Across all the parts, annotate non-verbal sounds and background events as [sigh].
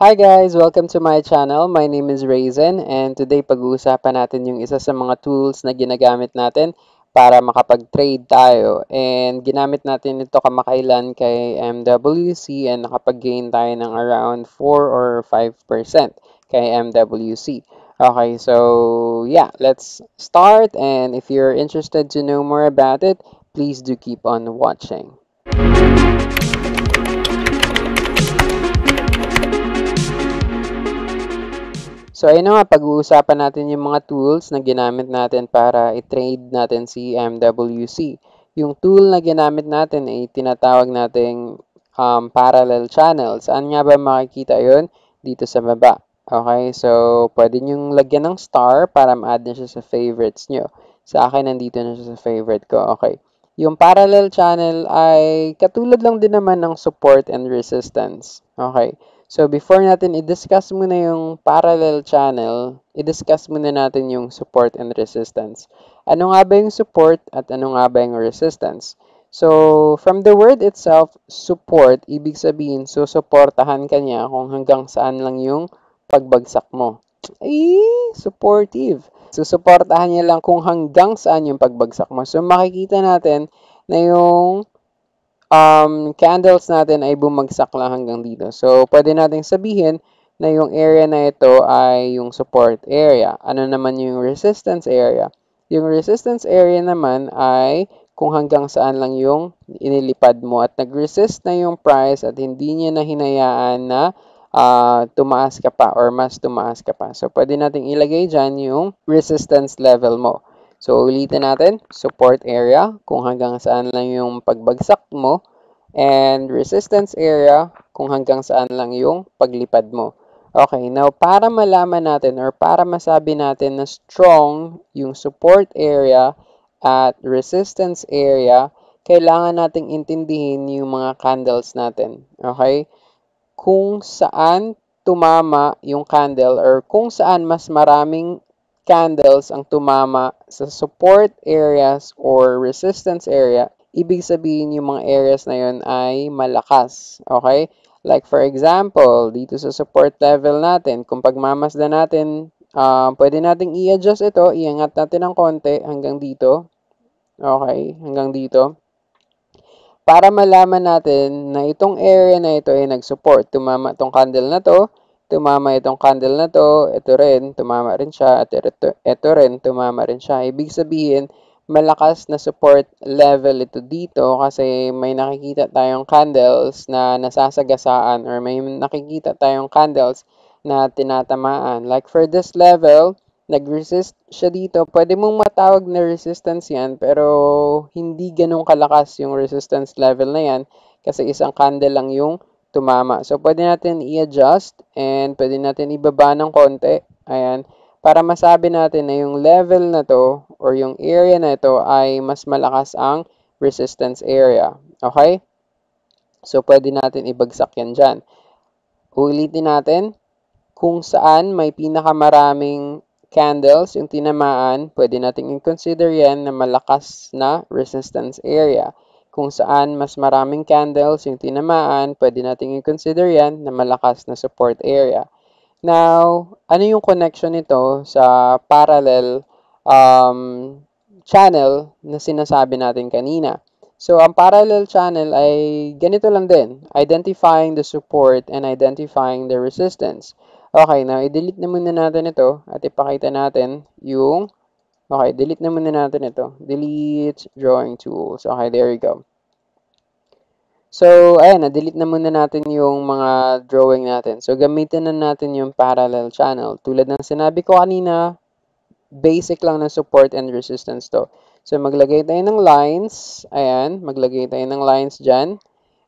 Hi guys! Welcome to my channel. My name is Raizen and today pag-uusapan natin yung isa sa mga tools na ginagamit natin para makapag-trade tayo. And ginamit natin ito kamakailan kay MWC and nakapag-gain tayo ng around 4 or 5% kay MWC. Okay, so yeah, let's start and if you're interested to know more about it, please do keep on watching. So, ayun na nga, pag-uusapan natin yung mga tools na ginamit natin para i-trade natin si MWC. Yung tool na ginamit natin ay tinatawag nating um, parallel channels. Ano nga ba makikita yon Dito sa baba. Okay, so pwede nyong lagyan ng star para ma-add na siya sa favorites nyo. Sa akin, nandito na siya sa favorite ko. Okay. Yung parallel channel ay katulad lang din naman ng support and resistance. Okay. So, before natin i-discuss muna yung parallel channel, i-discuss muna natin yung support and resistance. Ano nga ba yung support at ano nga ba yung resistance? So, from the word itself, support, ibig sabihin, susuportahan ka niya kung hanggang saan lang yung pagbagsak mo. Eh, supportive. Susuportahan niya lang kung hanggang saan yung pagbagsak mo. So, makikita natin na yung um, candles natin ay bumagsak lang hanggang dito. So, pwede nating sabihin na yung area na ito ay yung support area. Ano naman yung resistance area? Yung resistance area naman ay kung hanggang saan lang yung inilipad mo at nag-resist na yung price at hindi niya na hinayaan na uh, tumaas ka pa or mas tumaas ka pa. So, pwede nating ilagay dyan yung resistance level mo. So, ulitin natin, support area, kung hanggang saan lang yung pagbagsak mo, and resistance area, kung hanggang saan lang yung paglipad mo. Okay, now para malaman natin or para masabi natin na strong yung support area at resistance area, kailangan nating intindihin yung mga candles natin. Okay? Kung saan tumama yung candle or kung saan mas maraming candles ang tumama sa support areas or resistance area, ibig sabihin yung mga areas na yun ay malakas. Okay? Like for example, dito sa support level natin, kung pagmamasdan natin, uh, pwede nating i-adjust ito, iangat natin ng konti hanggang dito. Okay? Hanggang dito para malaman natin na itong area na ito ay nag-support. Tumama itong candle na to tumama itong candle na to, ito rin, tumama rin siya, at ito, ito rin, tumama rin siya. Ibig sabihin, malakas na support level ito dito kasi may nakikita tayong candles na nasasagasaan or may nakikita tayong candles na tinatamaan. Like for this level, nag-resist siya dito. Pwede mong matawag na resistance yan pero hindi ganun kalakas yung resistance level na yan kasi isang candle lang yung tumama. So, pwede natin i-adjust and pwede natin ibaba ng konti. Ayan. Para masabi natin na yung level na to or yung area na ito ay mas malakas ang resistance area. Okay? So, pwede natin ibagsak yan dyan. Uulitin natin. Kung saan may pinakamaraming candles, yung tinamaan, pwede natin i-consider yan na malakas na resistance area kung saan mas maraming candles yung tinamaan, pwede nating i-consider yan na malakas na support area. Now, ano yung connection nito sa parallel um, channel na sinasabi natin kanina? So, ang parallel channel ay ganito lang din. Identifying the support and identifying the resistance. Okay, now i-delete na muna natin ito at ipakita natin yung Okay, delete na muna natin ito. Delete drawing tools. Okay, there you go. So, ayan, na-delete na muna natin yung mga drawing natin. So, gamitin na natin yung parallel channel. Tulad ng sinabi ko kanina, basic lang ng support and resistance to. So, maglagay tayo ng lines. Ayan, maglagay tayo ng lines dyan.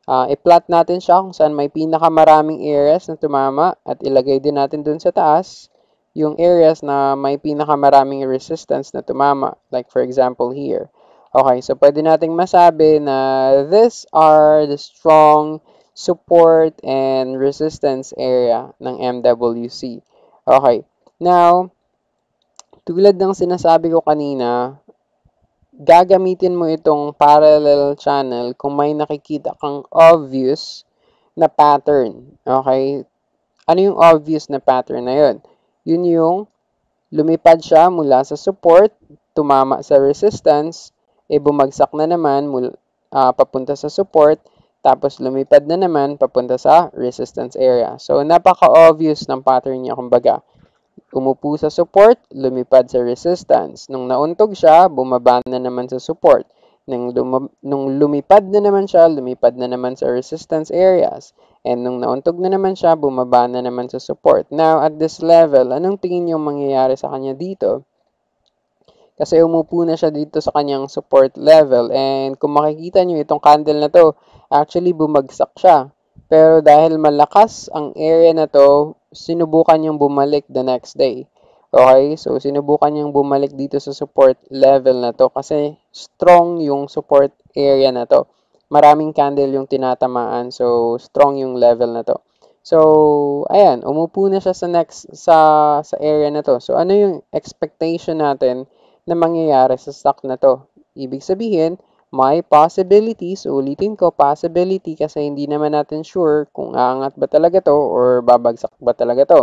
Uh, i-plot natin siya kung saan may pinakamaraming areas na tumama at ilagay din natin dun sa taas yung areas na may pinakamaraming resistance na tumama. Like for example here. Okay, so pwede nating masabi na these are the strong support and resistance area ng MWC. Okay, now, tulad ng sinasabi ko kanina, gagamitin mo itong parallel channel kung may nakikita kang obvious na pattern. Okay, ano yung obvious na pattern na yun? Yun yung lumipad siya mula sa support, tumama sa resistance, e bumagsak na naman mula, uh, papunta sa support, tapos lumipad na naman papunta sa resistance area. So, napaka-obvious ng pattern niya kumbaga. Umupo sa support, lumipad sa resistance. Nung nauntog siya, bumaba na naman sa support. Nung, nung lumipad na naman siya, lumipad na naman sa resistance areas. And nung nauntog na naman siya, bumaba na naman sa support. Now, at this level, anong tingin niyo mangyayari sa kanya dito? Kasi umupo na siya dito sa kanyang support level. And kung makikita niyo itong candle na to, actually bumagsak siya. Pero dahil malakas ang area na to, sinubukan niyang bumalik the next day. Okay? So, sinubukan niyang bumalik dito sa support level na to kasi strong yung support area na to. Maraming candle yung tinatamaan. So, strong yung level na to. So, ayan, umupo na siya sa next sa sa area na to. So, ano yung expectation natin na mangyayari sa stock na to? Ibig sabihin, may possibilities, ulitin ko, possibility kasi hindi naman natin sure kung aangat ba talaga to or babagsak ba talaga to.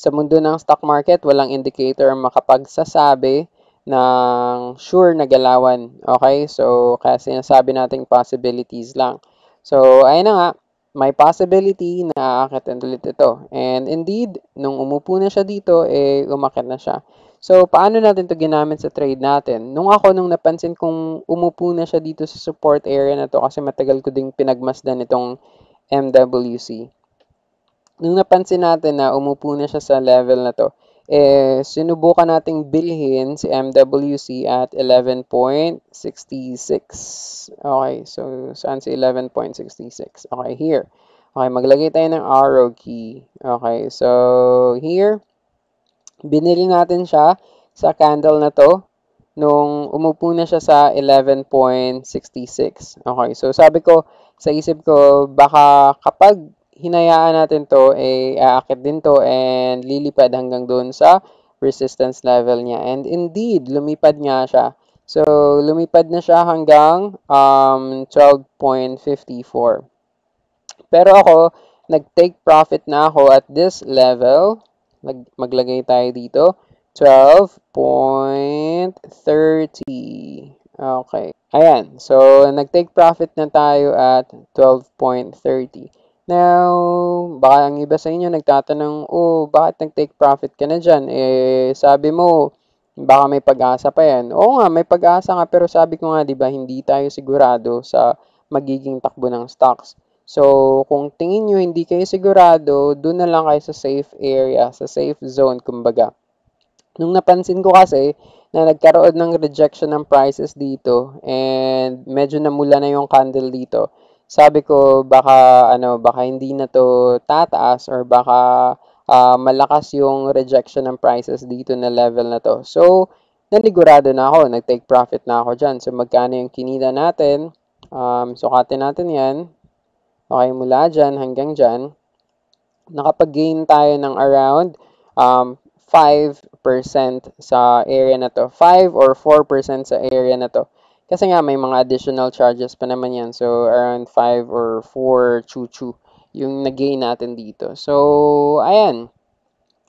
Sa mundo ng stock market, walang indicator makapagsasabi ng sure na galawan. Okay? So, kaya sinasabi nating possibilities lang. So, ayun na nga. May possibility na aakit ulit ito. And indeed, nung umupo na siya dito, eh, umakit na siya. So, paano natin to ginamit sa trade natin? Nung ako, nung napansin kong umupo na siya dito sa support area na to kasi matagal ko ding pinagmasdan itong MWC nung napansin natin na umupo na siya sa level na to, eh, sinubukan nating bilhin si MWC at 11.66. Okay, so saan si 11.66? Okay, here. Okay, maglagay tayo ng arrow key. Okay, so here, binili natin siya sa candle na to nung umupo na siya sa 11.66. Okay, so sabi ko, sa isip ko, baka kapag hinayaan natin to, eh, aakit din to and lilipad hanggang doon sa resistance level niya. And indeed, lumipad nga siya. So, lumipad na siya hanggang um, 12.54. Pero ako, nag-take profit na ako at this level. Mag maglagay tayo dito. 12.30. Okay. Ayan. So, nag-take profit na tayo at 12.30. Now, baka ang iba sa inyo nagtatanong, oh, bakit nag-take profit ka na dyan? Eh, sabi mo, baka may pag-asa pa yan. Oo nga, may pag-asa nga, pero sabi ko nga, di ba, hindi tayo sigurado sa magiging takbo ng stocks. So, kung tingin nyo hindi kayo sigurado, doon na lang kayo sa safe area, sa safe zone, kumbaga. Nung napansin ko kasi na nagkaroon ng rejection ng prices dito and medyo namula na yung candle dito, sabi ko baka ano baka hindi na to tataas or baka uh, malakas yung rejection ng prices dito na level na to. So, nanigurado na ako, nag-take profit na ako diyan. So, magkano yung kinita natin? Um, sukatin natin yan. Okay, mula diyan hanggang diyan, Nakapag-gain tayo ng around um, 5% sa area na to. 5 or 4% sa area na to. Kasi nga may mga additional charges pa naman yan. So around 5 or 4 chuchu yung nag-gain natin dito. So ayan.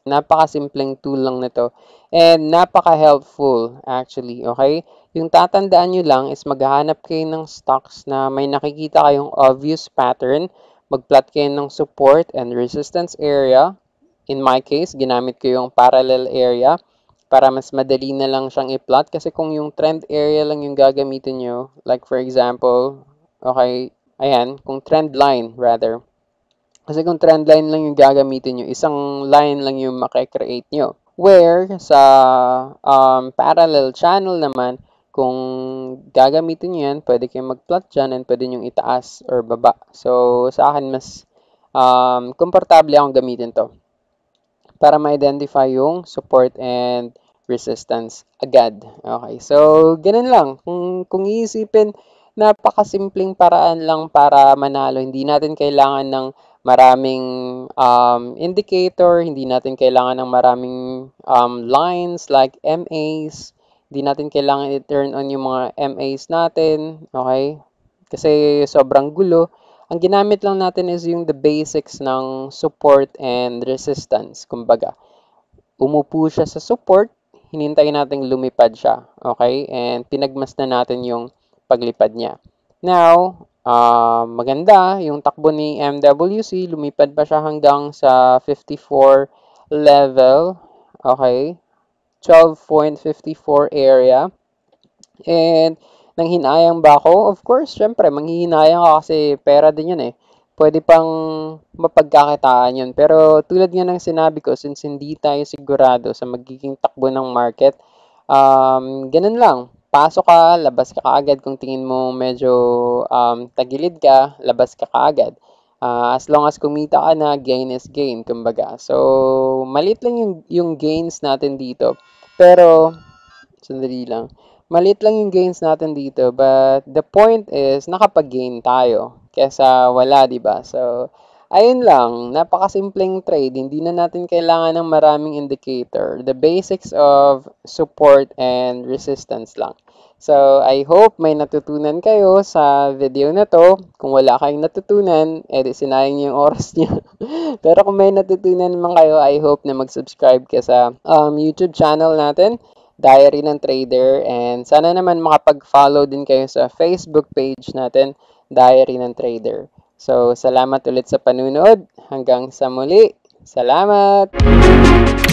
Napakasimpleng tool lang nito. And napaka-helpful actually, okay? Yung tatandaan nyo lang is maghahanap kayo ng stocks na may nakikita kayong obvious pattern. Mag-plot kayo ng support and resistance area. In my case, ginamit ko yung parallel area para mas madali na lang siyang i-plot. Kasi kung yung trend area lang yung gagamitin nyo, like for example, okay, ayan, kung trend line rather. Kasi kung trend line lang yung gagamitin nyo, isang line lang yung makikreate nyo. Where sa um, parallel channel naman, kung gagamitin nyo yan, pwede kayong mag-plot dyan and pwede nyo itaas or baba. So, sa akin, mas um, komportable akong gamitin to para ma-identify yung support and resistance agad. Okay, so ganun lang. Kung, kung iisipin, napakasimpleng paraan lang para manalo. Hindi natin kailangan ng maraming um, indicator, hindi natin kailangan ng maraming um, lines like MAs, hindi natin kailangan i-turn on yung mga MAs natin, okay? Kasi sobrang gulo. Ang ginamit lang natin is yung the basics ng support and resistance. Kumbaga, umupo siya sa support, hinintayin nating lumipad siya. Okay? And pinagmas na natin yung paglipad niya. Now, uh, maganda yung takbo ni MWC. Lumipad pa siya hanggang sa 54 level. Okay? 12.54 area. And, nang hinayang ba ako? Of course, syempre, manghihinayang ako kasi pera din yun eh pwede pang mapagkakitaan yun. Pero tulad nga ng sinabi ko, since hindi tayo sigurado sa magiging takbo ng market, um, ganun lang. Pasok ka, labas ka kaagad. Kung tingin mo medyo um, tagilid ka, labas ka kaagad. Uh, as long as kumita ka na, gain is gain, kumbaga. So, malit lang yung, yung gains natin dito. Pero, sandali lang. Malit lang yung gains natin dito, but the point is, nakapag-gain tayo kesa wala, ba diba? So, ayun lang, napakasimpleng trade. Hindi na natin kailangan ng maraming indicator. The basics of support and resistance lang. So, I hope may natutunan kayo sa video na to. Kung wala kayong natutunan, edi sinayang niyo yung oras niyo. [laughs] Pero kung may natutunan naman kayo, I hope na mag-subscribe ka sa um, YouTube channel natin. Diary ng Trader and sana naman makapag-follow din kayo sa Facebook page natin, Diary ng Trader. So, salamat ulit sa panunood. Hanggang sa muli. Salamat!